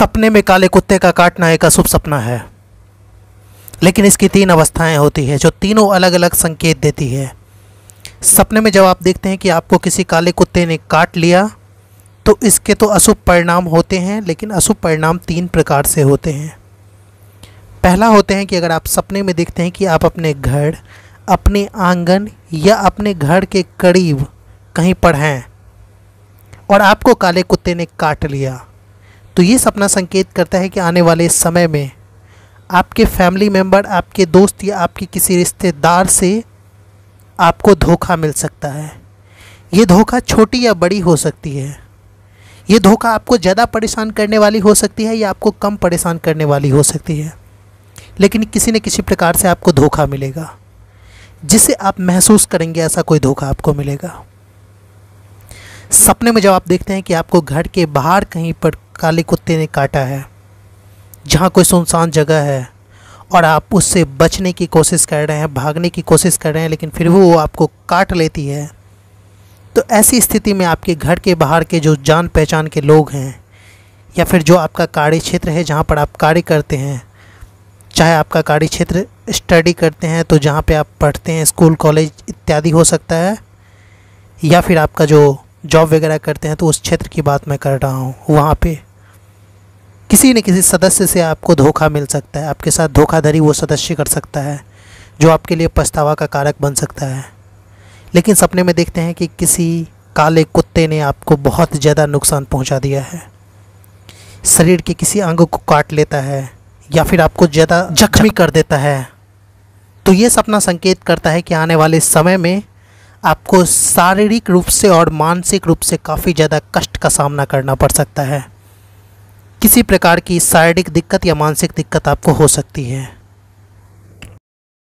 सपने में काले कुत्ते का काटना एक अशुभ सपना है लेकिन इसकी तीन अवस्थाएं होती है जो तीनों अलग अलग संकेत देती है सपने में जब आप देखते हैं कि आपको किसी काले कुत्ते ने काट लिया तो इसके तो अशुभ परिणाम होते हैं लेकिन अशुभ परिणाम तीन प्रकार से होते हैं पहला होते हैं कि अगर आप सपने में देखते हैं कि आप अपने घर अपने आंगन या अपने घर के करीब कहीं पर हैं और आपको काले कुत्ते ने काट लिया तो ये सपना संकेत करता है कि आने वाले समय में आपके फैमिली मेम्बर आपके दोस्त या आपके किसी रिश्तेदार से आपको धोखा मिल सकता है ये धोखा छोटी या बड़ी हो सकती है ये धोखा आपको ज़्यादा परेशान करने वाली हो सकती है या आपको कम परेशान करने वाली हो सकती है लेकिन किसी न किसी प्रकार से आपको धोखा मिलेगा जिसे आप महसूस करेंगे ऐसा कोई धोखा आपको मिलेगा सपने में जब आप देखते हैं कि आपको घर के बाहर कहीं पर काले कुत्ते ने काटा है जहाँ कोई सुनसान जगह है और आप उससे बचने की कोशिश कर रहे हैं भागने की कोशिश कर रहे हैं लेकिन फिर वो आपको काट लेती है तो ऐसी स्थिति में आपके घर के बाहर के जो जान पहचान के लोग हैं या फिर जो आपका कार्य क्षेत्र है जहाँ पर आप कार्य करते हैं चाहे आपका कार्य क्षेत्र स्टडी करते हैं तो जहाँ पे आप पढ़ते हैं स्कूल कॉलेज इत्यादि हो सकता है या फिर आपका जो जॉब वगैरह करते हैं तो उस क्षेत्र की बात मैं कर रहा हूँ वहाँ पर किसी न किसी सदस्य से आपको धोखा मिल सकता है आपके साथ धोखाधड़ी वो सदस्य कर सकता है जो आपके लिए पछतावा का कारक बन सकता है लेकिन सपने में देखते हैं कि किसी काले कुत्ते ने आपको बहुत ज़्यादा नुकसान पहुंचा दिया है शरीर के किसी अंग को काट लेता है या फिर आपको ज़्यादा जख्मी कर देता है तो ये सपना संकेत करता है कि आने वाले समय में आपको शारीरिक रूप से और मानसिक रूप से काफ़ी ज़्यादा कष्ट का सामना करना पड़ सकता है किसी प्रकार की शारीरिक दिक्कत या मानसिक दिक्कत आपको हो सकती है